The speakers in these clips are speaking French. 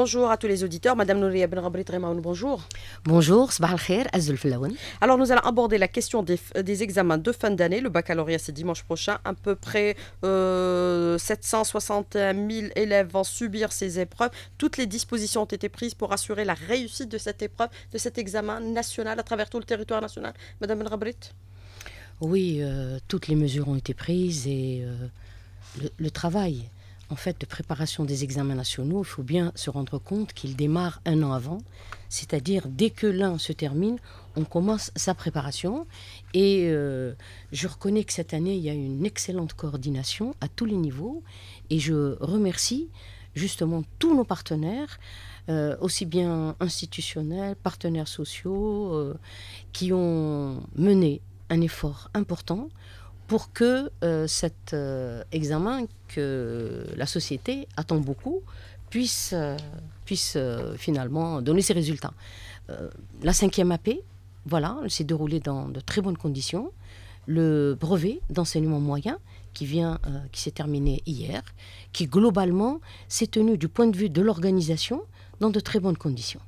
Bonjour à tous les auditeurs. Madame Nouria Ben Rabrit bonjour. Bonjour, Sabah al Khair, Alors, nous allons aborder la question des, examens de fin d'année. Le baccalauréat, c'est dimanche prochain. À peu près euh, 761 000 élèves vont subir ces épreuves. Toutes les dispositions ont été prises pour assurer la réussite de cette épreuve, de cet examen national à travers tout le territoire national. Madame Ben Rabrit Oui, euh, toutes les mesures ont été prises et euh, le travail en fait, de préparation des examens nationaux, il faut bien se rendre compte qu'il démarre un an avant, c'est-à-dire dès que l'un se termine, on commence sa préparation. Et euh, je reconnais que cette année, il y a une excellente coordination à tous les niveaux. Et je remercie justement tous nos partenaires, euh, aussi bien institutionnels, partenaires sociaux, euh, qui ont mené un effort important pour que euh, cet euh, examen que la société attend beaucoup puisse, euh, puisse finalement donner ses résultats. la cinquième AP, voilà, s'est déroulée dans de très bonnes conditions. Le brevet d'enseignement moyen qui vient, qui s'est terminé hier, qui globalement s'est tenu du point de vue de l'organisation dans de très bonnes conditions.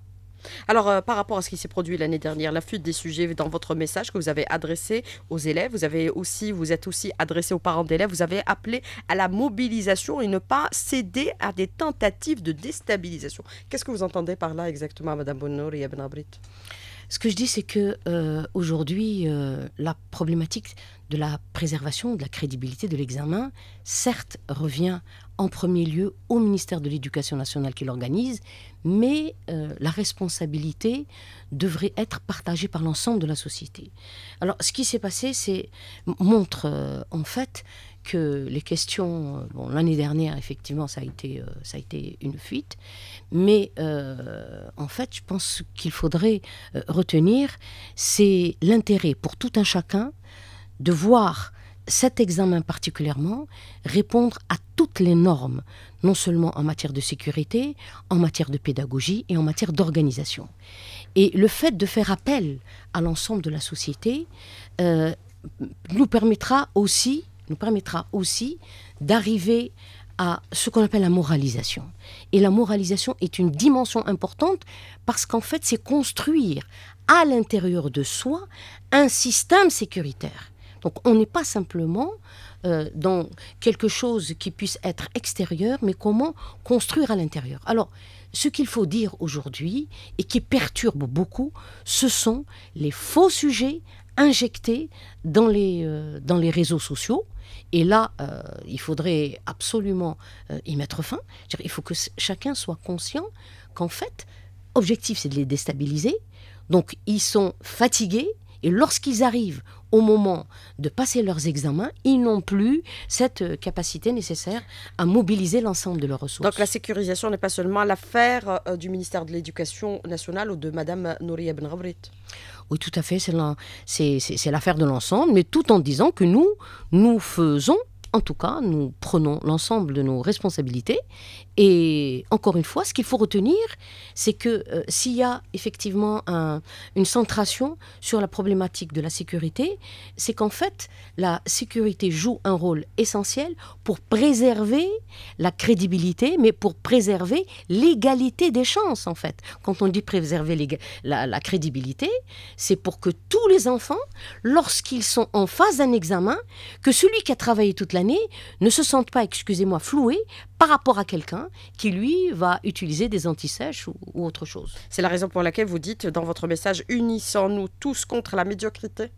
Alors, euh, par rapport à ce qui s'est produit l'année dernière, la fuite des sujets dans votre message que vous avez adressé aux élèves, vous avez aussi, vous êtes aussi adressé aux parents d'élèves, vous avez appelé à la mobilisation et ne pas céder à des tentatives de déstabilisation. Qu'est-ce que vous entendez par là exactement, Madame Bonnour et Ben Abrit ce que je dis, c'est que euh, aujourd'hui, euh, la problématique de la préservation de la crédibilité de l'examen, certes, revient en premier lieu au ministère de l'Éducation nationale qui l'organise, mais euh, la responsabilité devrait être partagée par l'ensemble de la société. Alors, ce qui s'est passé, c'est montre euh, en fait que les questions, euh, bon, l'année dernière, effectivement, ça a été, ça a été une fuite, mais en fait, je pense qu'il faudrait retenir, c'est l'intérêt pour tout un chacun de voir cet examen particulièrement répondre à toutes les normes, non seulement en matière de sécurité, en matière de pédagogie et en matière d'organisation. Et le fait de faire appel à l'ensemble de la société euh, nous permettra aussi, nous permettra aussi d'arriver à ce qu'on appelle la moralisation. Et la moralisation est une dimension importante parce qu'en fait, c'est construire à l'intérieur de soi un système sécuritaire. Donc on n'est pas simplement euh, dans quelque chose qui puisse être extérieur, mais comment construire à l'intérieur. Alors, ce qu'il faut dire aujourd'hui et qui perturbe beaucoup, ce sont les faux sujets injectés dans les, euh, dans les réseaux sociaux. Et là, euh, il faudrait absolument y mettre fin. Il faut que chacun soit conscient qu'en fait, l'objectif c'est de les déstabiliser. Donc, ils sont fatigués. Et lorsqu'ils arrivent au moment de passer leurs examens, ils n'ont plus cette euh, capacité nécessaire à mobiliser l'ensemble de leurs ressources. Donc la sécurisation n'est pas seulement l'affaire euh, du ministère de l'Éducation nationale ou de Madame Nouria Ben Oui, tout à fait, c'est l'affaire de l'ensemble, mais tout en disant que nous, nous faisons en tout cas, nous prenons l'ensemble de nos responsabilités. Et encore une fois, ce qu'il faut retenir, c'est que euh, s'il y a effectivement une centration sur la problématique de la sécurité, c'est qu'en fait, la sécurité joue un rôle essentiel pour préserver la crédibilité, mais pour préserver l'égalité des chances, en fait. Quand on dit préserver la, la crédibilité, c'est pour que tous les enfants, lorsqu'ils sont en phase d'un examen, que celui qui a travaillé toute l'année, ne se sentent pas, excusez-moi, floué par rapport à quelqu'un qui, lui, va utiliser des antisèches ou, ou autre chose. C'est la raison pour laquelle vous dites dans votre message Unissons-nous tous contre la médiocrité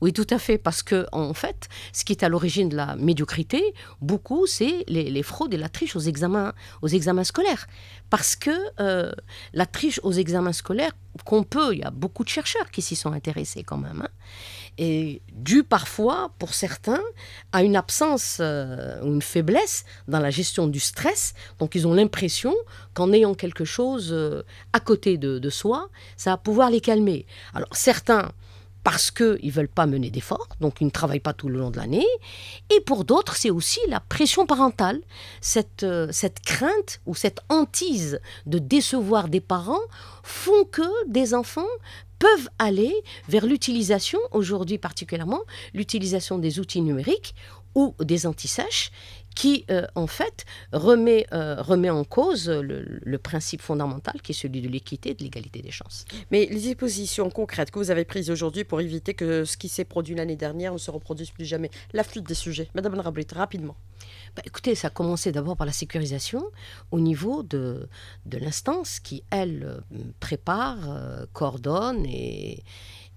oui, tout à fait, parce que en fait, ce qui est à l'origine de la médiocrité, beaucoup, c'est les, fraudes et la triche aux examens, aux examens scolaires. Parce que euh, la triche aux examens scolaires, qu'on peut, il y a beaucoup de chercheurs qui s'y sont intéressés quand même, est hein, et due parfois, pour certains, à une absence euh, ou une faiblesse dans la gestion du stress. Donc, ils ont l'impression qu'en ayant quelque chose euh, à côté de, de soi, ça va pouvoir les calmer. Alors, certains parce qu'ils ne veulent pas mener d'efforts, donc ils ne travaillent pas tout le long de l'année. Et pour d'autres, c'est aussi la pression parentale, cette, euh, cette crainte ou cette hantise de décevoir des parents font que des enfants peuvent aller vers l'utilisation, aujourd'hui particulièrement, l'utilisation des outils numériques ou des antisèches qui, euh, en fait, remet, euh, remet en cause le, principe fondamental qui est celui de l'équité et de l'égalité des chances. Mais les dispositions concrètes que vous avez prises aujourd'hui pour éviter que ce qui s'est produit l'année dernière ne se reproduise plus jamais, la flûte des sujets, Madame Rabrit, rapidement. Bah, écoutez, ça a commencé d'abord par la sécurisation au niveau de, de l'instance qui, elle, euh, prépare, coordonne et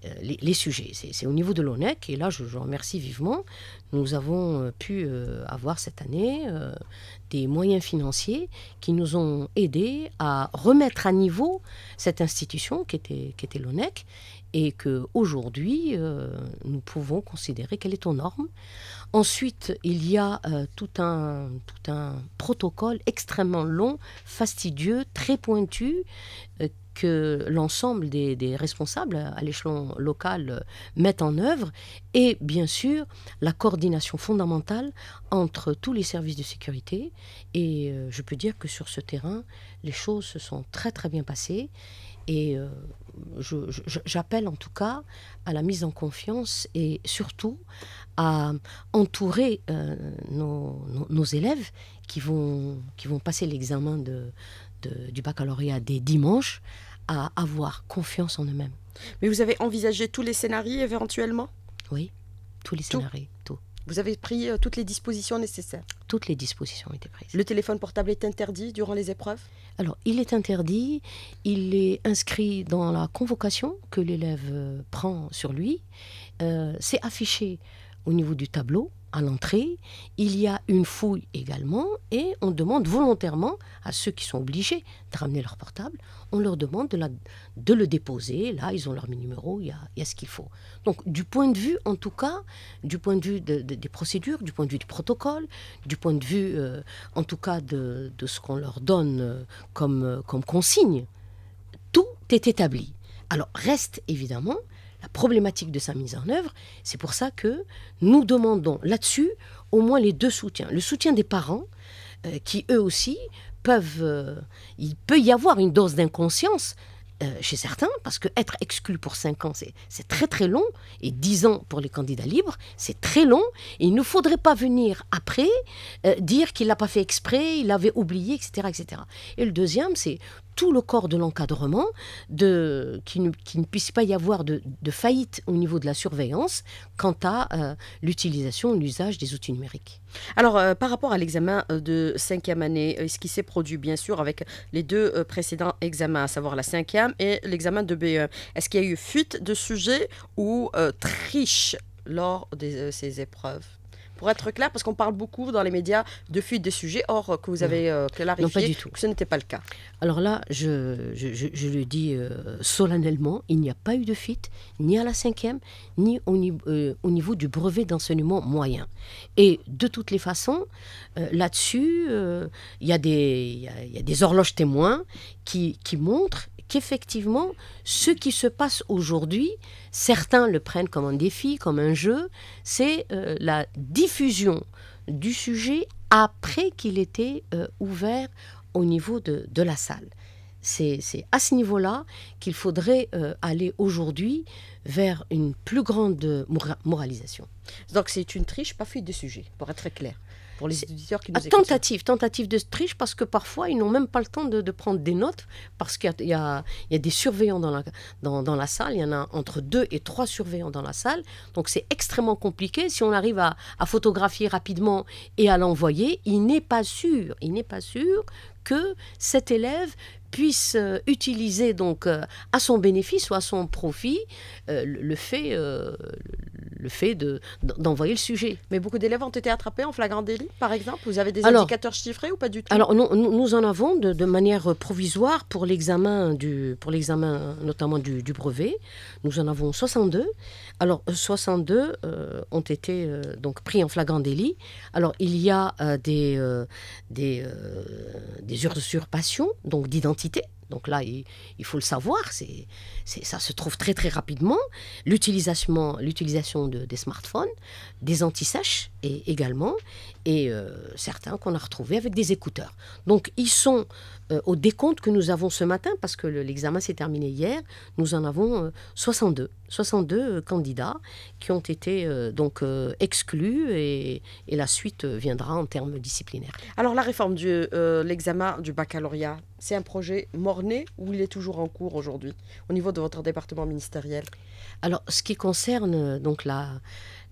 euh, les, sujets. C'est au niveau de l'ONEC, et là je, vous remercie vivement, nous avons euh, pu euh, avoir cette année des moyens financiers qui nous ont aidés à remettre à niveau cette institution qui était, était l'ONEC, et qu'aujourd'hui aujourd'hui nous pouvons considérer qu'elle est aux normes. Ensuite, il y a tout, un, tout un protocole extrêmement long, fastidieux, très pointu, que l'ensemble des, responsables à l'échelon local euh, mettent en œuvre et bien sûr la coordination fondamentale entre tous les services de sécurité. Et euh, je peux dire que sur ce terrain, les choses se sont très très bien passées. Et euh, j'appelle en tout cas à la mise en confiance et surtout à entourer nos, nos, élèves qui vont, qui vont passer l'examen de, du baccalauréat des dimanches à avoir confiance en eux-mêmes. Mais vous avez envisagé tous les scénarios éventuellement Oui, tous les scénarios, tout. Vous avez pris euh, toutes les dispositions nécessaires Toutes les dispositions ont été prises. Le téléphone portable est interdit durant les épreuves Alors, il est interdit, il est inscrit dans la convocation que l'élève euh, prend sur lui, euh, c'est affiché au niveau du tableau, à l'entrée, il y a une fouille également, et on demande volontairement à ceux qui sont obligés de ramener leur portable, on leur demande de, de le déposer, là ils ont leur numéro, il y a, ce qu'il faut. Donc du point de vue, en tout cas, du point de vue des procédures, du point de vue du protocole, du point de vue, euh, en tout cas, de, ce qu'on leur donne euh, euh, comme consigne, tout est établi. Alors reste évidemment la problématique de sa mise en œuvre. C'est pour ça que nous demandons là-dessus au moins les deux soutiens. Le soutien des parents, euh, qui eux aussi peuvent... Euh, il peut y avoir une dose d'inconscience euh, chez certains, parce que être exclu pour 5 ans, c'est très très long, et 10 ans pour les candidats libres, c'est très long. Et il ne faudrait pas venir après euh, dire qu'il l'a pas fait exprès, il avait oublié, etc. etc. Et le deuxième, c'est tout le corps de l'encadrement, de, qu'il ne, ne, puisse pas y avoir de, de, faillite au niveau de la surveillance quant à euh, l'utilisation, l'usage des outils numériques. Alors, par rapport à l'examen de cinquième année, ce qui s'est produit, bien sûr, avec les deux précédents examens, à savoir la cinquième et l'examen de BEM. Est-ce qu'il y a eu fuite de sujets ou euh, triche lors de euh, ces épreuves pour être clair, parce qu'on parle beaucoup dans les médias de fuite de sujets, or que vous avez que euh, clarifié non, pas du tout. que ce n'était pas le cas. Alors là, je, le dis solennellement, il n'y a pas eu de fuite, ni à la cinquième, ni au, niveau du brevet d'enseignement moyen. Et de toutes les façons, là-dessus, il y, a, des horloges témoins qui, qui montrent qu'effectivement, ce qui se passe aujourd'hui, certains le prennent comme un défi, comme un jeu, c'est euh, la diffusion du sujet après qu'il était euh, ouvert au niveau de, la salle. C'est à ce niveau-là qu'il faudrait euh, aller aujourd'hui vers une plus grande moralisation. Donc c'est une triche, pas fuite de sujet, pour être clair pour les qui ah, Tentative, de triche, parce que parfois, ils n'ont même pas le temps de, prendre des notes, parce qu'il y, a des surveillants dans la, dans, la salle, il y en a entre deux et trois surveillants dans la salle, donc c'est extrêmement compliqué. Si on arrive à, à photographier rapidement et à l'envoyer, il n'est pas sûr, il n'est pas sûr que cet élève puisse euh, utiliser donc euh, à son bénéfice ou à son profit euh, le fait, le fait d'envoyer le sujet. Mais beaucoup d'élèves ont été attrapés en flagrant délit, par exemple Vous avez des indicateurs chiffrés ou pas du tout Alors, nous, nous en avons de, manière provisoire pour l'examen, du, pour l'examen notamment du, du brevet. Nous en avons 62 alors, 62 euh, ont été euh, donc pris en flagrant délit. Alors, il y a euh, des, des, usurpations, donc d'identité. Donc là, il, faut le savoir, c'est, ça se trouve très très rapidement. L'utilisation, l'utilisation des smartphones, des antisèches, et également, et euh, certains qu'on a retrouvés avec des écouteurs. Donc ils sont euh, au décompte que nous avons ce matin, parce que l'examen s'est terminé hier, nous en avons 62, euh, 62 candidats qui ont été donc exclus et, la suite viendra en termes disciplinaires. Alors la réforme de l'examen du baccalauréat, c'est un projet morné ou il est toujours en cours aujourd'hui au niveau de votre département ministériel Alors ce qui concerne donc la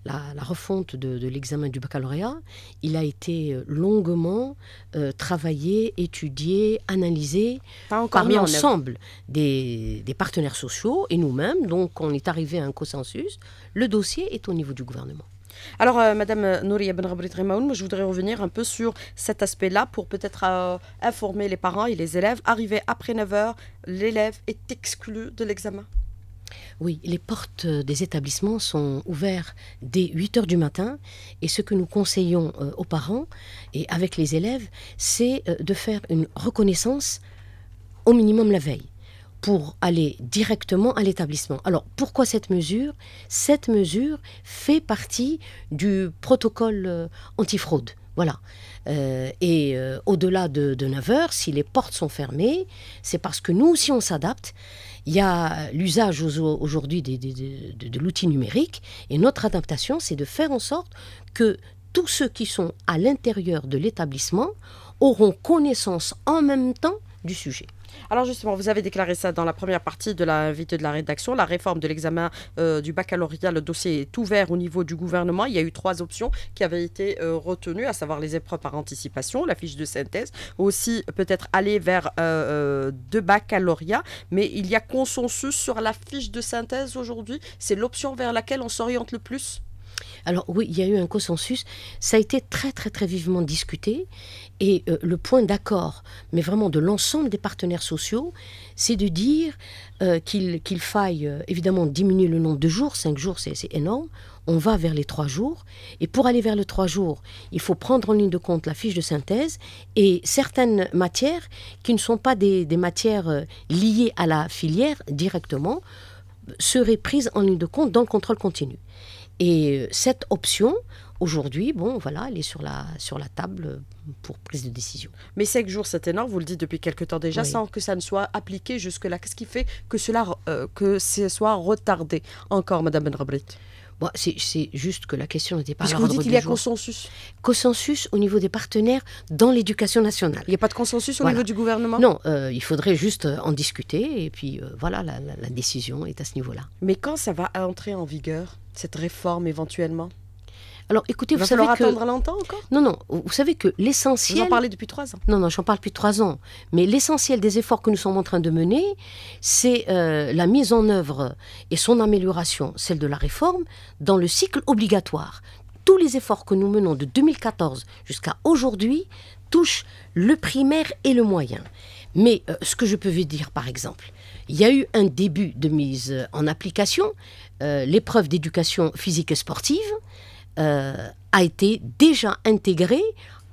la, refonte de, l'examen du baccalauréat, il a été euh, longuement euh, travaillé, étudié, analysé parmi ensemble des, partenaires sociaux et nous-mêmes. Donc on est arrivé à un consensus. Le dossier est au niveau du gouvernement. Alors, euh, Madame Nouria Ben je voudrais revenir un peu sur cet aspect-là pour peut-être informer les parents et les élèves. Arrivé après 9h, l'élève est exclu de l'examen. Oui, les portes des établissements sont ouvertes dès 8 heures du matin. Et ce que nous conseillons euh, aux parents et avec les élèves, c'est euh, de faire une reconnaissance au minimum la veille pour aller directement à l'établissement. Alors pourquoi cette mesure Cette mesure fait partie du protocole euh, antifraude. Voilà. et au-delà de, 9 h si les portes sont fermées, c'est parce que nous aussi on s'adapte il y a l'usage aujourd'hui de, l'outil numérique et notre adaptation, c'est de faire en sorte que tous ceux qui sont à l'intérieur de l'établissement auront connaissance en même temps du sujet. Alors justement, vous avez déclaré ça dans la première partie de la vidéo de la rédaction. La réforme de l'examen euh, du baccalauréat, le dossier est ouvert au niveau du gouvernement. Il y a eu trois options qui avaient été euh, retenues, à savoir les épreuves par anticipation, la fiche de synthèse, aussi peut-être aller vers euh, deux baccalauréats. Mais il y a consensus sur la fiche de synthèse aujourd'hui. C'est l'option vers laquelle on s'oriente le plus. Alors oui, il y a eu un consensus. Ça a été très très très vivement discuté. Et euh, le point d'accord, mais vraiment de l'ensemble des partenaires sociaux, c'est de dire euh, qu'il faille euh, évidemment diminuer le nombre de jours. Cinq jours, c'est énorme. On va vers les trois jours. Et pour aller vers les trois jours, il faut prendre en ligne de compte la fiche de synthèse et certaines matières qui ne sont pas des matières liées à la filière directement seraient prises en ligne de compte dans le contrôle continu. Et euh, cette option, aujourd'hui, bon, voilà, elle est sur la, sur la table pour prise de décision. Mais cinq jours, c'est énorme, vous le dites depuis quelque temps déjà, sans que ça ne soit appliqué jusque-là. Qu'est-ce qui fait que cela euh, que ce soit retardé encore, Madame Ben c'est juste que la question n'était pas. Parce que vous dites qu'il y a consensus. Consensus au niveau des partenaires dans l'éducation nationale. Il n'y a pas de consensus au niveau du gouvernement Non, euh, il faudrait juste euh, en discuter et puis euh, voilà, la décision est à ce niveau-là. Mais quand ça va entrer en vigueur, cette réforme éventuellement alors écoutez, vous savez que... longtemps encore Non, non, vous savez que l'essentiel... Vous en parlez depuis trois ans Non, non, j'en parle depuis trois ans. Mais l'essentiel des efforts que nous sommes en train de mener, c'est euh, la mise en œuvre et son amélioration, celle de la réforme, dans le cycle obligatoire. Tous les efforts que nous menons de 2014 jusqu'à aujourd'hui touchent le primaire et le moyen. Mais euh, ce que je peux vous dire, par exemple, il y a eu un début de mise en application, euh, l'épreuve d'éducation physique et sportive, euh, a été déjà intégré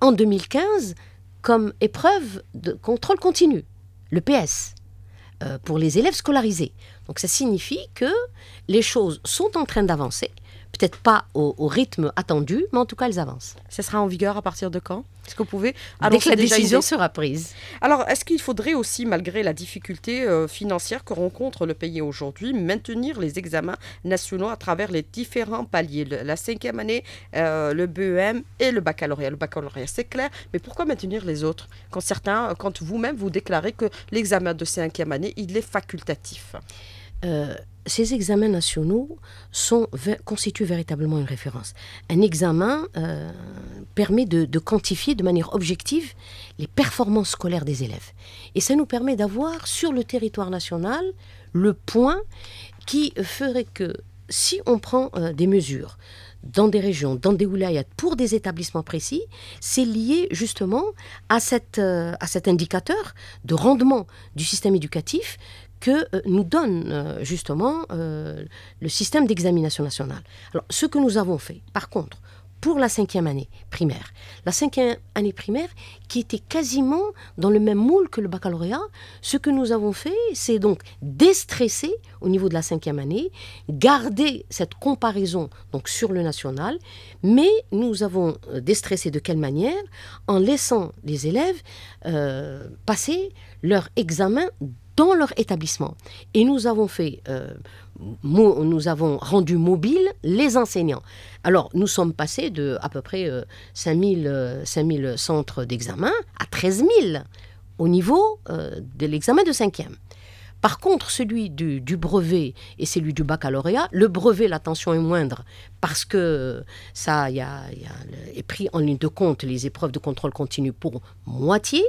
en 2015 comme épreuve de contrôle continu, le PS, euh, pour les élèves scolarisés. Donc ça signifie que les choses sont en train d'avancer, peut-être pas au, au rythme attendu, mais en tout cas elles avancent. Ça sera en vigueur à partir de quand est-ce que vous pouvez Dès que la décision sera prise. Alors, est-ce qu'il faudrait aussi, malgré la difficulté euh, financière que rencontre le pays aujourd'hui, maintenir les examens nationaux à travers les différents paliers La cinquième année, euh, le BEM et le baccalauréat. Le baccalauréat, c'est clair, mais pourquoi maintenir les autres quand certains, quand vous-même vous déclarez que l'examen de cinquième année, il est facultatif euh, ces examens nationaux sont, constituent véritablement une référence. Un examen, permet de, quantifier de manière objective les performances scolaires des élèves. Et ça nous permet d'avoir sur le territoire national le point qui ferait que si on prend euh, des mesures dans des régions, dans des wilayas, pour des établissements précis, c'est lié justement à, cette, euh, à cet indicateur de rendement du système éducatif que euh, nous donne justement le système d'examination nationale. Alors, ce que nous avons fait, par contre, pour la cinquième année primaire. La cinquième année primaire qui était quasiment dans le même moule que le baccalauréat. Ce que nous avons fait, c'est donc déstresser au niveau de la cinquième année, garder cette comparaison donc sur le national, mais nous avons euh, déstressé de quelle manière En laissant les élèves euh, passer leur examen dans leur établissement. Et nous avons fait, euh, nous avons rendu mobiles les enseignants. Alors, nous sommes passés de à peu près 5000, euh, 5000 euh, centres d'examen à 13 000 au niveau euh, de l'examen de cinquième. Par contre, celui du, brevet et celui du baccalauréat, le brevet, l'attention est moindre parce que ça y a, est pris en ligne de compte les épreuves de contrôle continu pour moitié.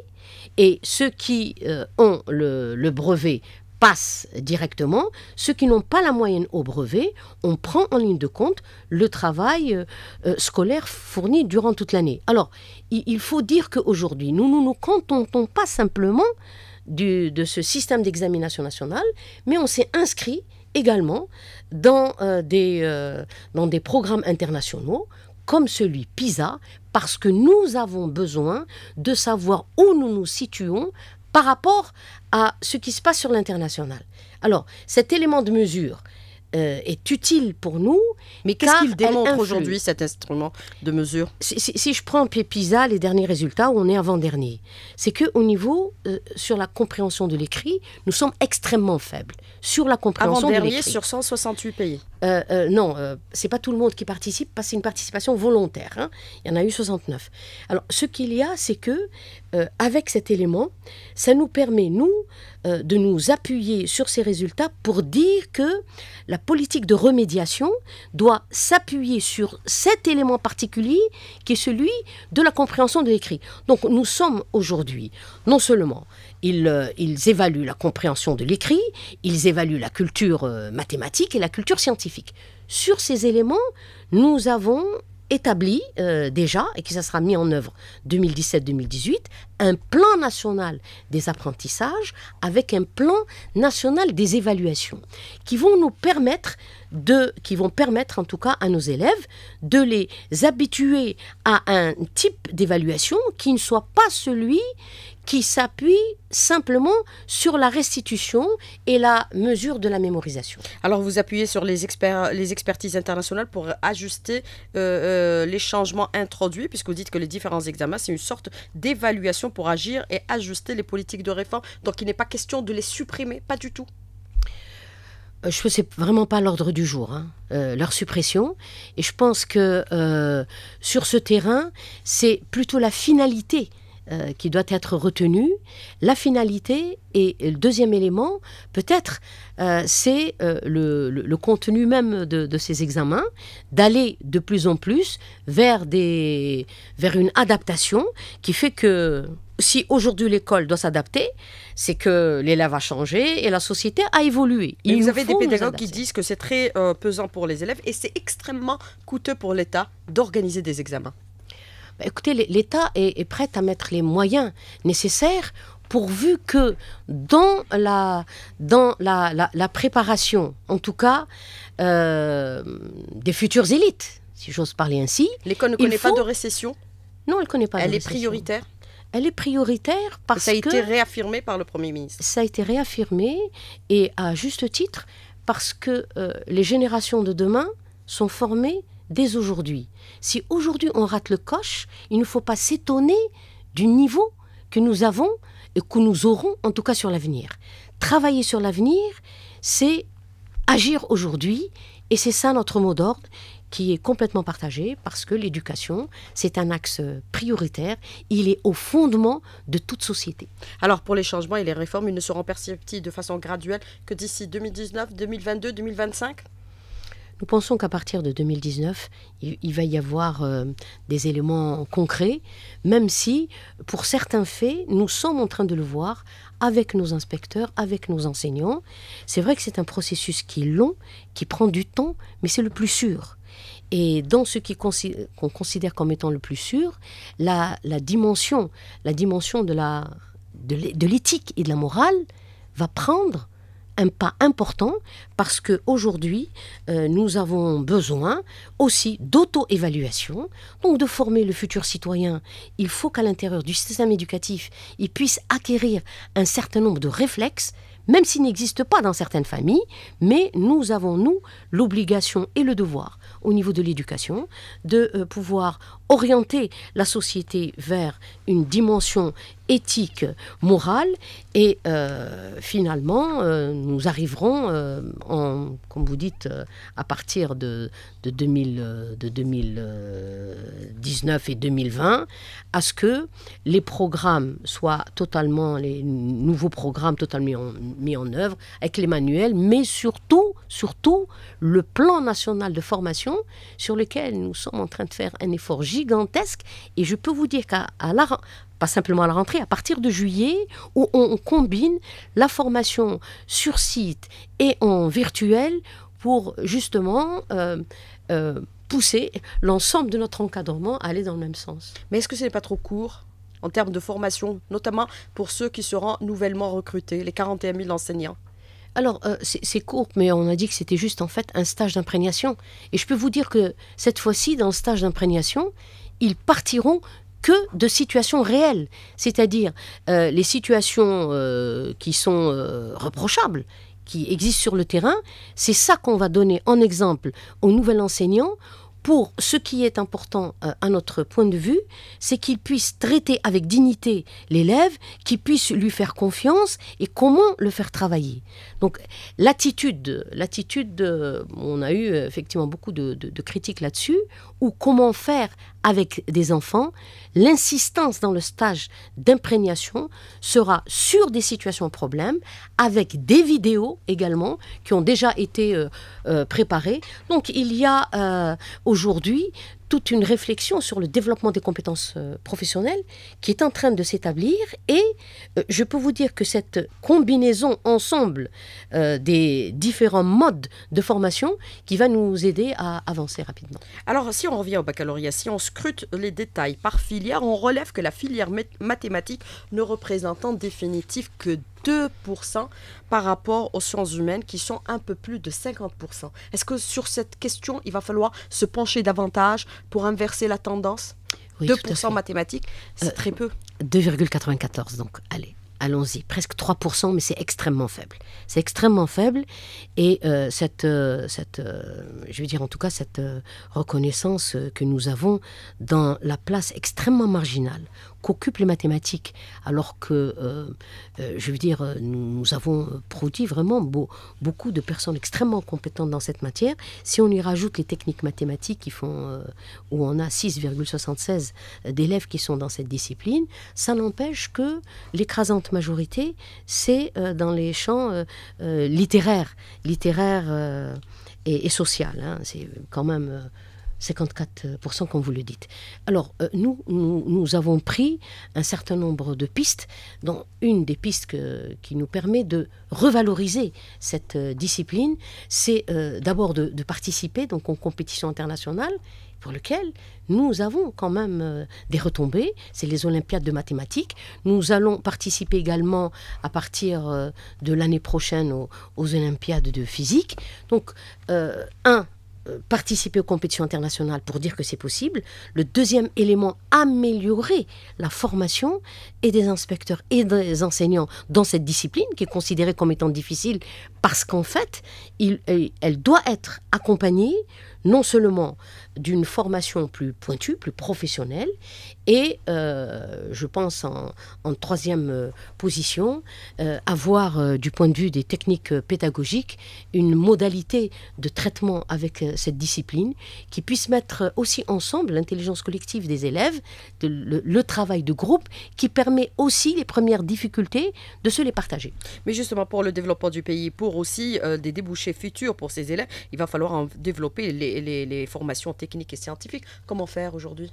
Et ceux qui ont le, le brevet passent directement. Ceux qui n'ont pas la moyenne au brevet, on prend en ligne de compte le travail euh, euh, scolaire fourni durant toute l'année. Alors, il faut dire qu'aujourd'hui, nous ne nous, contentons pas simplement du, de ce système d'examination nationale, mais on s'est inscrit également dans, euh, des, dans des programmes internationaux comme celui PISA, parce que nous avons besoin de savoir où nous nous situons par rapport à ce qui se passe sur l'international. Alors, cet élément de mesure, euh, est utile pour nous. Mais qu'est-ce qu'il démontre aujourd'hui cet instrument de mesure si, je prends PISA, les derniers résultats, on est avant-dernier. C'est que au niveau euh, sur la compréhension de l'écrit, nous sommes extrêmement faibles sur la compréhension de l'écrit. sur 168 pays. Euh, euh non, c'est pas tout le monde qui participe, c'est une participation volontaire. Hein. Il y en a eu 69. Alors, ce qu'il y a, c'est que avec cet élément, ça nous permet nous de nous appuyer sur ces résultats pour dire que la politique de remédiation doit s'appuyer sur cet élément particulier qui est celui de la compréhension de l'écrit. Donc nous sommes aujourd'hui, non seulement ils, euh, évaluent la compréhension de l'écrit, ils évaluent la culture euh, mathématique et la culture scientifique. Sur ces éléments, nous avons établi euh, déjà, et que ça sera mis en œuvre 2017-2018, un plan national des apprentissages avec un plan national des évaluations qui vont nous permettre qui vont permettre en tout cas à nos élèves de les habituer à un type d'évaluation qui ne soit pas celui qui s'appuie simplement sur la restitution et la mesure de la mémorisation. Alors vous appuyez sur les, experts, les expertises internationales pour ajuster euh, euh, les changements introduits, puisque vous dites que les différents examens, c'est une sorte d'évaluation pour agir et ajuster les politiques de réforme. Donc il n'est pas question de les supprimer, pas du tout. Euh, je sais vraiment pas l'ordre du jour, hein. euh, leur suppression. Et je pense que euh, sur ce terrain, c'est plutôt la finalité qui doit être retenue. La finalité et, le deuxième élément, peut-être, c'est le, contenu même de, ces examens, d'aller de plus en plus vers, des, vers une adaptation qui fait que si aujourd'hui l'école doit s'adapter, c'est que l'élève a changé et la société a évolué. Il vous avez des pédagogues qui disent que c'est très euh, pesant pour les élèves et c'est extrêmement coûteux pour l'État d'organiser des examens. Bah, écoutez, l'État est, prête prêt à mettre les moyens nécessaires pourvu que dans la, dans la, la, préparation, en tout cas, euh, des futures élites, si j'ose parler ainsi. L'école ne connaît pas de récession Non, elle ne connaît pas de récession. Elle est prioritaire elle est prioritaire parce que... Ça a été réaffirmé par le Premier ministre. Ça a été réaffirmé, et à juste titre, parce que euh, les générations de demain sont formées dès aujourd'hui. Si aujourd'hui on rate le coche, il ne faut pas s'étonner du niveau que nous avons et que nous aurons, en tout cas sur l'avenir. Travailler sur l'avenir, c'est agir aujourd'hui, et c'est ça notre mot d'ordre qui est complètement partagé parce que l'éducation, c'est un axe prioritaire, il est au fondement de toute société. Alors pour les changements et les réformes, ils ne seront perceptibles de façon graduelle que d'ici 2019, 2022, 2025 nous pensons qu'à partir de 2019, il, va y avoir euh, des éléments concrets, même si, pour certains faits, nous sommes en train de le voir avec nos inspecteurs, avec nos enseignants. C'est vrai que c'est un processus qui est long, qui prend du temps, mais c'est le plus sûr. Et dans ce qu'on considère comme étant le plus sûr, la, dimension, la dimension de la de l'éthique et de la morale va prendre un pas important parce que aujourd'hui euh, nous avons besoin aussi d'auto-évaluation donc de former le futur citoyen il faut qu'à l'intérieur du système éducatif il puisse acquérir un certain nombre de réflexes même s'il n'existe pas dans certaines familles mais nous avons nous l'obligation et le devoir au niveau de l'éducation, de euh, pouvoir orienter la société vers une dimension éthique, morale, et euh, finalement, euh, nous arriverons, euh, comme vous dites, à partir de, 2000, 2019 et 2020, à ce que les programmes soient totalement, les nouveaux programmes totalement mis en, mis en œuvre, avec les manuels, mais surtout, surtout le plan national de formation sur lequel nous sommes en train de faire un effort gigantesque. Et je peux vous dire qu'à la pas simplement à la rentrée, à partir de juillet, où on, combine la formation sur site et en virtuel pour justement euh, euh, pousser l'ensemble de notre encadrement à aller dans le même sens. Mais est-ce que ce n'est pas trop court en termes de formation, notamment pour ceux qui seront nouvellement recrutés, les 41 000 enseignants alors, euh, c'est court, mais on a dit que c'était juste en fait un stage d'imprégnation. Et je peux vous dire que cette fois-ci, dans le stage d'imprégnation, ils partiront que de situations réelles, c'est-à-dire euh, les situations euh, qui sont euh, reprochables, qui existent sur le terrain. C'est ça qu'on va donner en exemple aux nouvel enseignant pour ce qui est important à notre point de vue, c'est qu'il puisse traiter avec dignité l'élève, qu'il puisse lui faire confiance et comment le faire travailler. Donc l'attitude, l'attitude, on a eu effectivement beaucoup de critiques là-dessus, ou comment faire avec des enfants, l'insistance dans le stage d'imprégnation sera sur des situations problèmes, avec des vidéos également qui ont déjà été euh, euh, préparées. Donc il y a euh, aujourd'hui toute une réflexion sur le développement des compétences euh, professionnelles qui est en train de s'établir et euh, je peux vous dire que cette combinaison ensemble euh, des différents modes de formation qui va nous aider à avancer rapidement. Alors si on revient au baccalauréat, si on scrute les détails par filière, on relève que la filière mathématique ne représente en définitive que 2% par rapport aux sciences humaines qui sont un peu plus de 50%. Est-ce que sur cette question, il va falloir se pencher davantage pour inverser la tendance 2% mathématiques, c'est euh, très peu. 2,94, donc allez allons-y, presque 3%, mais c'est extrêmement faible. C'est extrêmement faible et euh, cette, euh, cette je dire en tout cas, cette reconnaissance que nous avons dans la place extrêmement marginale qu'occupent les mathématiques, alors que, euh, euh, je veux dire, euh, nous, avons produit vraiment beaucoup de personnes extrêmement compétentes dans cette matière. Si on y rajoute les techniques mathématiques qui font, où on a 6,76 d'élèves qui sont dans cette discipline, ça n'empêche que l'écrasante majorité, c'est dans les champs littéraires, littéraires et, et social. Hein. c'est quand même 54%, comme vous le dites. Alors, euh, nous, nous, avons pris un certain nombre de pistes, dont une des pistes qui nous permet de revaloriser cette euh, discipline, c'est euh, d'abord de, participer donc en compétition internationale, pour lequel nous avons quand même des retombées, c'est les Olympiades de mathématiques. Nous allons participer également à partir de l'année prochaine aux, aux, Olympiades de physique. Donc, un, participer aux compétitions internationales pour dire que c'est possible. Le deuxième élément, améliorer la formation et des inspecteurs et des enseignants dans cette discipline qui est considérée comme étant difficile parce qu'en fait, euh, elle doit être accompagnée non seulement d'une formation plus pointue, plus professionnelle. Et euh, je pense en, troisième euh, position, euh, avoir du point de vue des techniques pédagogiques une modalité de traitement avec cette discipline qui puisse mettre aussi ensemble l'intelligence collective des élèves, le, travail de groupe qui permet aussi les premières difficultés de se les partager. Mais justement, pour le développement du pays, pour aussi des débouchés futurs pour ces élèves, il va falloir en développer les, les, les formations techniques et scientifique. Comment faire aujourd'hui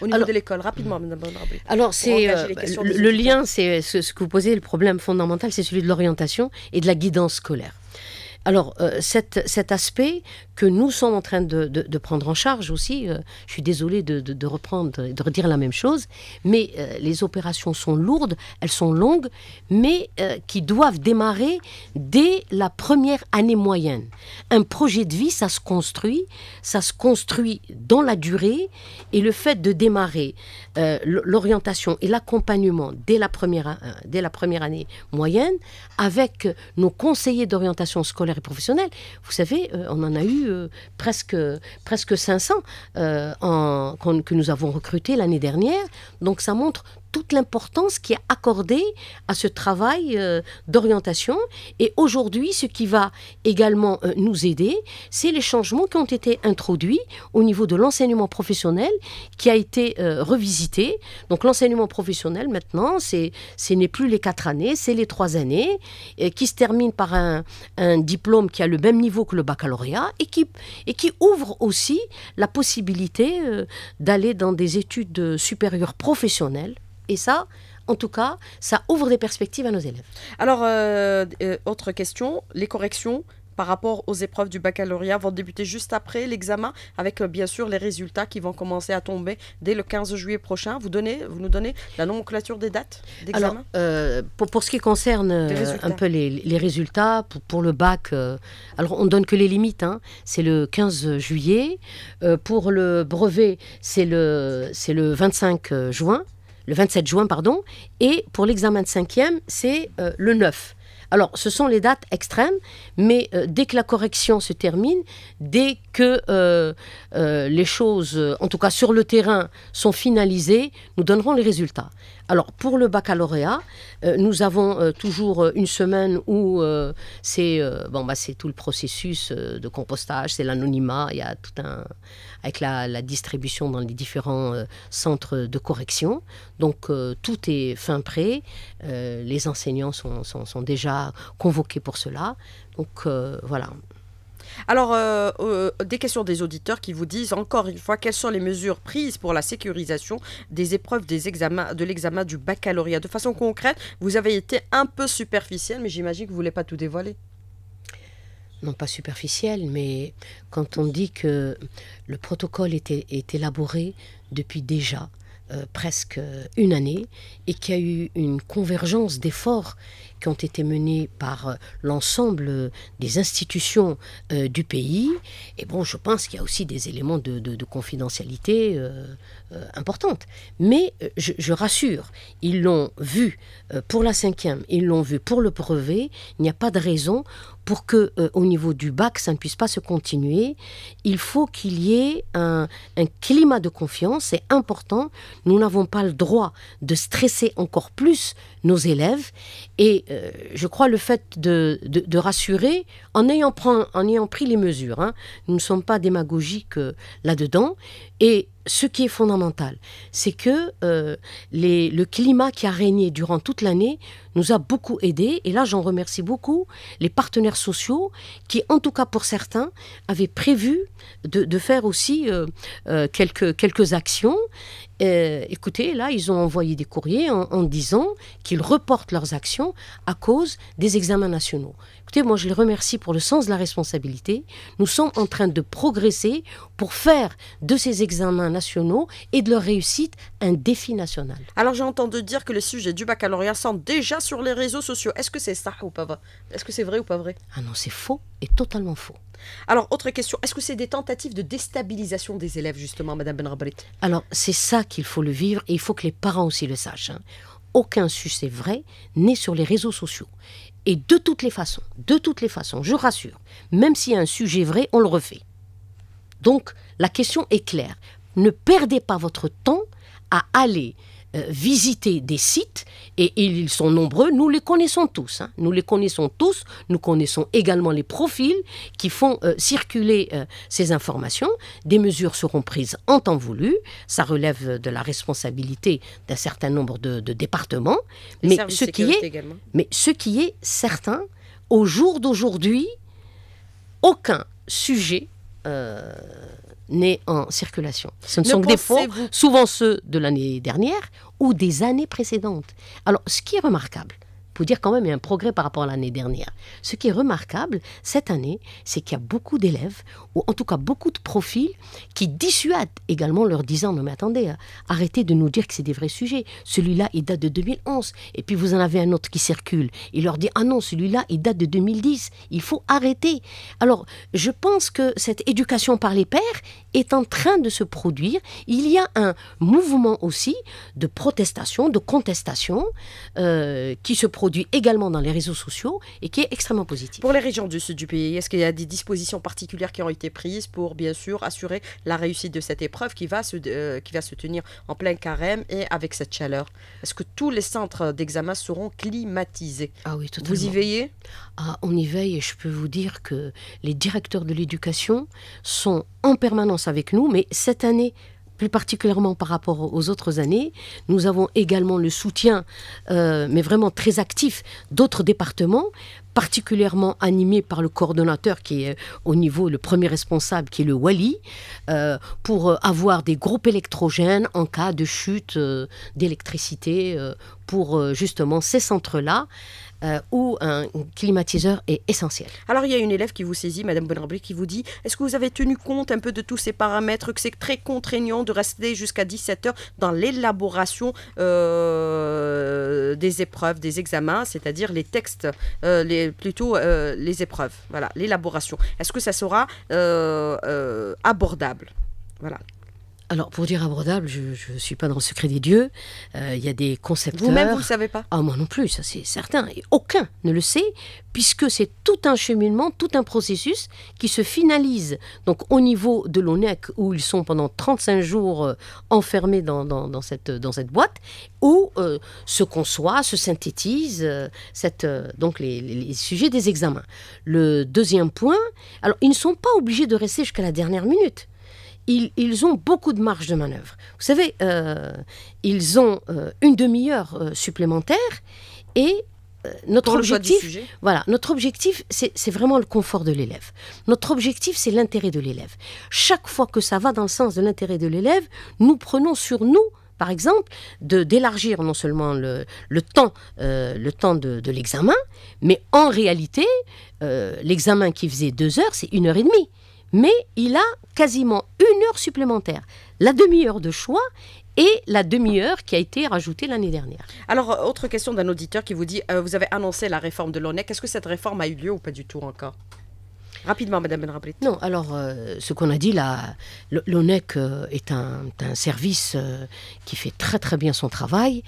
au niveau de l'école, rapidement, Mme Alors, c'est, euh, le, lien, c'est euh, ce, que vous posez, le problème fondamental, c'est celui de l'orientation et de la guidance scolaire. Alors, euh, cet, aspect que nous sommes en train de, prendre en charge aussi, euh, je suis désolée de, reprendre, de redire la même chose, mais euh, les opérations sont lourdes, elles sont longues, mais qui doivent démarrer dès la première année moyenne. Un projet de vie, ça se construit, ça se construit dans la durée, et le fait de démarrer l'orientation et l'accompagnement dès, la dès la première année moyenne, avec nos conseillers d'orientation scolaire, professionnels, vous savez, euh, on en a eu euh, presque, presque 500 euh, en, que nous avons recrutés l'année dernière. Donc ça montre toute l'importance qui est accordée à ce travail euh, d'orientation. Et aujourd'hui, ce qui va également euh, nous aider, c'est les changements qui ont été introduits au niveau de l'enseignement professionnel qui a été euh, revisité. Donc l'enseignement professionnel maintenant, c'est, ce n'est plus les quatre années, c'est les trois années qui se termine par un, diplôme qui a le même niveau que le baccalauréat et qui, et qui ouvre aussi la possibilité d'aller dans des études supérieures professionnelles et ça, en tout cas, ça ouvre des perspectives à nos élèves. Alors, euh, euh, autre question, les corrections par rapport aux épreuves du baccalauréat vont débuter juste après l'examen, avec euh, bien sûr les résultats qui vont commencer à tomber dès le 15 juillet prochain. Vous, donnez, vous nous donnez la nomenclature des dates d'examen Alors, pour, ce qui concerne un peu les, résultats, pour, le bac, alors on donne que les limites, hein. c'est le 15 juillet. pour le brevet, c'est le, le 25 juin le 27 juin, pardon, et pour l'examen de cinquième, c'est euh, le 9. Alors, ce sont les dates extrêmes, mais euh, dès que la correction se termine, dès que euh, les choses, en tout cas sur le terrain, sont finalisées, nous donnerons les résultats. Alors pour le baccalauréat, euh, nous avons euh, toujours euh, une semaine où c'est bon bah, tout le processus de compostage, c'est l'anonymat, il y a tout un avec la, distribution dans les différents centres de correction. Donc tout est fin prêt, les enseignants sont, sont, sont, déjà convoqués pour cela. Donc voilà. Alors, euh, euh, des questions des auditeurs qui vous disent encore une fois quelles sont les mesures prises pour la sécurisation des épreuves des examens, de l'examen du baccalauréat. De façon concrète, vous avez été un peu superficiel, mais j'imagine que vous ne voulez pas tout dévoiler. Non, pas superficiel, mais quand on dit que le protocole est élaboré depuis déjà euh, presque une année et qu'il y a eu une convergence d'efforts ont été menées par euh, l'ensemble euh, des institutions euh, du pays. Et bon, je pense qu'il y a aussi des éléments de, confidentialité importantes. Mais je, rassure, ils l'ont vu pour la cinquième, ils l'ont vu pour le brevet. Il n'y a pas de raison pour que au niveau du bac, ça ne puisse pas se continuer. Il faut qu'il y ait un, un climat de confiance. C'est important. Nous n'avons pas le droit de stresser encore plus nos élèves. Et euh, je crois, le fait de, rassurer en ayant, en ayant, pris les mesures. Hein. Nous ne sommes pas démagogiques euh, là-dedans. Et ce qui est fondamental, c'est que euh, le climat qui a régné durant toute l'année nous a beaucoup aidés. Et là, j'en remercie beaucoup les partenaires sociaux qui, en tout cas pour certains, avaient prévu de, faire aussi euh, euh, quelques, actions. écoutez, là, ils ont envoyé des courriers en disant qu'ils reportent leurs actions à cause des examens nationaux moi je les remercie pour le sens de la responsabilité. Nous sommes en train de progresser pour faire de ces examens nationaux et de leur réussite un défi national. Alors j'entends entendu dire que les sujets du baccalauréat sont déjà sur les réseaux sociaux. Est-ce que c'est ça ou pas vrai Est-ce que c'est vrai ou pas vrai Ah non, c'est faux et totalement faux. Alors, autre question, est-ce que c'est des tentatives de déstabilisation des élèves, justement, Madame Benrabalet Alors, c'est ça qu'il faut le vivre et il faut que les parents aussi le sachent. Hein. Aucun sujet vrai n'est sur les réseaux sociaux. Et de toutes les façons, de toutes les façons, je rassure, même s'il y a un sujet vrai, on le refait. Donc, la question est claire. Ne perdez pas votre temps à aller euh, visiter des sites, et, ils sont nombreux, nous les connaissons tous. Hein. nous les connaissons tous, nous connaissons également les profils qui font euh, circuler euh, ces informations. Des mesures seront prises en temps voulu, ça relève de la responsabilité d'un certain nombre de, départements, mais ce, qui est, certain, au jour d'aujourd'hui, aucun sujet nés en circulation. Ce ne, sont que des fonds, souvent ceux de l'année dernière ou des années précédentes. Alors, ce qui est remarquable, pour dire quand même il y a un progrès par rapport à l'année dernière. Ce qui est remarquable cette année, c'est qu'il y a beaucoup d'élèves, ou en tout cas beaucoup de profils, qui dissuadent également leur disant Non, mais attendez, hein, arrêtez de nous dire que c'est des vrais sujets. Celui-là, il date de 2011. Et puis vous en avez un autre qui circule. Il leur dit Ah non, celui-là, il date de 2010. Il faut arrêter. Alors, je pense que cette éducation par les pairs est en train de se produire. Il y a un mouvement aussi de protestation, de contestation euh, qui se produit produit également dans les réseaux sociaux et qui est extrêmement positif. Pour les régions du sud du pays, est-ce qu'il y a des dispositions particulières qui ont été prises pour, bien sûr, assurer la réussite de cette épreuve qui va se, euh, qui va se tenir en plein carême et avec cette chaleur Est-ce que tous les centres d'examen seront climatisés Ah oui, Vous y veillez ah, On y veille et je peux vous dire que les directeurs de l'éducation sont en permanence avec nous, mais cette année, plus particulièrement par rapport aux autres années. Nous avons également le soutien, euh, mais vraiment très actif, d'autres départements, particulièrement animés par le coordonnateur qui est euh, au niveau le premier responsable, qui est le Wali, euh, pour avoir des groupes électrogènes en cas de chute d'électricité pour justement ces centres-là ou euh, où un climatiseur est essentiel. Alors il y a une élève qui vous saisit, Madame Bonrabri, qui vous dit est-ce que vous avez tenu compte un peu de tous ces paramètres, que c'est très contraignant de rester jusqu'à 17 heures dans l'élaboration euh, des épreuves, des examens, c'est-à-dire les textes, euh, les, plutôt les épreuves, voilà, l'élaboration. Est-ce que ça sera abordable voilà alors, pour dire abordable, je ne suis pas dans le secret des dieux. Il euh, y a des concepteurs. Vous-même, vous ne savez pas Ah, moi non plus, ça c'est certain. aucun ne le sait, puisque c'est tout un cheminement, tout un processus qui se finalise. Donc, au niveau de l'ONEC, où ils sont pendant 35 jours euh, enfermés dans, cette, boîte, où euh, se conçoit, se synthétise donc les, sujets des examens. Le deuxième point, alors, ils ne sont pas obligés de rester jusqu'à la dernière minute ils, ont beaucoup de marge de manœuvre. Vous savez, euh, ils ont euh, une demi-heure euh, supplémentaire et notre objectif, voilà, notre objectif, c'est vraiment le confort de l'élève. Notre objectif, c'est l'intérêt de l'élève. Chaque fois que ça va dans le sens de l'intérêt de l'élève, nous prenons sur nous par exemple, de d'élargir non seulement le, le temps, le temps de, l'examen, mais en réalité, l'examen qui faisait deux heures, c'est une heure et demie mais il a quasiment une heure supplémentaire. La demi-heure de choix et la demi-heure qui a été rajoutée l'année dernière. Alors, euh, autre question d'un auditeur qui vous dit, euh, vous avez annoncé la réforme de l'ONEC, est-ce que cette réforme a eu lieu ou pas du tout encore Rapidement, Madame Ben Non, alors, euh, ce qu'on a dit l'ONEC est un, service qui fait très très bien son travail.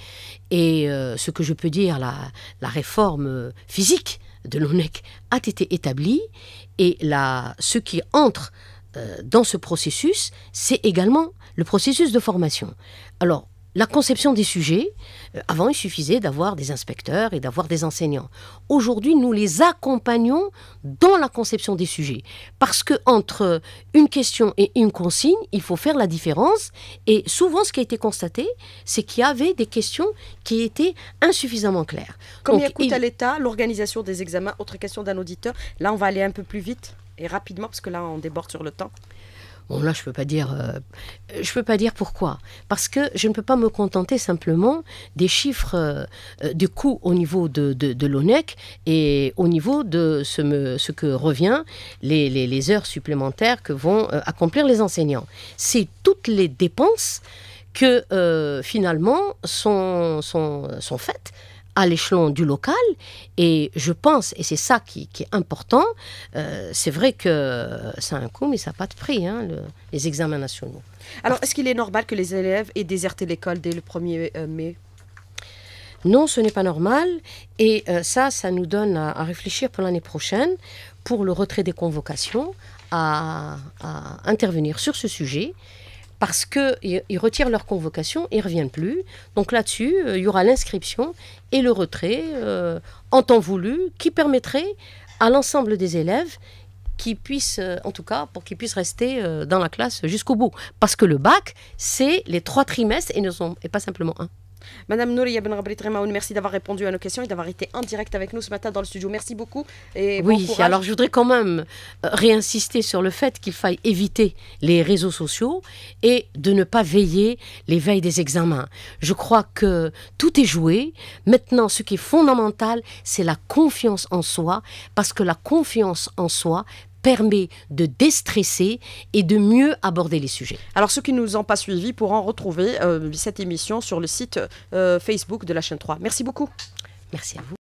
Et ce que je peux dire, la réforme physique de l'ONEC a été établi et ce qui entre euh, dans ce processus, c'est également le processus de formation. Alors, la conception des sujets, euh, avant il suffisait d'avoir des inspecteurs et d'avoir des enseignants. Aujourd'hui, nous les accompagnons dans la conception des sujets. Parce que entre une question et une consigne, il faut faire la différence. Et souvent, ce qui a été constaté, c'est qu'il y avait des questions qui étaient insuffisamment claires. Combien coûte à l'État l'organisation des examens Autre question d'un auditeur. Là, on va aller un peu plus vite et rapidement, parce que là, on déborde sur le temps. Bon, là, je ne euh, peux, pas dire, pourquoi. Parce que je ne peux pas me contenter simplement des chiffres euh, euh, de coûts au niveau de, l'ONEC et au niveau de ce, que revient les, heures supplémentaires que vont accomplir les enseignants. C'est toutes les dépenses que finalement sont faites à l'échelon du local. Et je pense, et c'est ça qui, est important, euh, c'est vrai que ça a un coût, mais ça n'a pas de prix, hein, les examens nationaux. Alors, est-ce qu'il est normal que les élèves aient déserté l'école dès le 1er euh, mai non, ce n'est pas normal. Et euh, ça, ça nous donne à, réfléchir pour l'année prochaine, pour le retrait des convocations, à, à intervenir sur ce sujet parce qu'ils retirent leur convocation, ils ne reviennent plus. Donc là-dessus, euh, il y aura l'inscription et le retrait euh, en temps voulu qui permettrait à l'ensemble des élèves qui puissent, euh, en tout cas, pour qu'ils puissent rester dans la classe jusqu'au bout. Parce que le bac, c'est les trois trimestres et, ne sont, et pas simplement un. Madame Nouria Ben merci d'avoir répondu à nos questions et d'avoir été en direct avec nous ce matin dans le studio. Merci beaucoup. Et oui, alors je voudrais quand même euh, réinsister sur le fait qu'il faille éviter les réseaux sociaux et de ne pas veiller les veilles des examens. Je crois que tout est joué. Maintenant, ce qui est fondamental, c'est la confiance en soi, parce que la confiance en soi permet de déstresser et de mieux aborder les sujets. Alors ceux qui ne nous ont pas suivis pourront retrouver euh, cette émission sur le site euh, Facebook de la chaîne 3. Merci beaucoup. Merci à vous.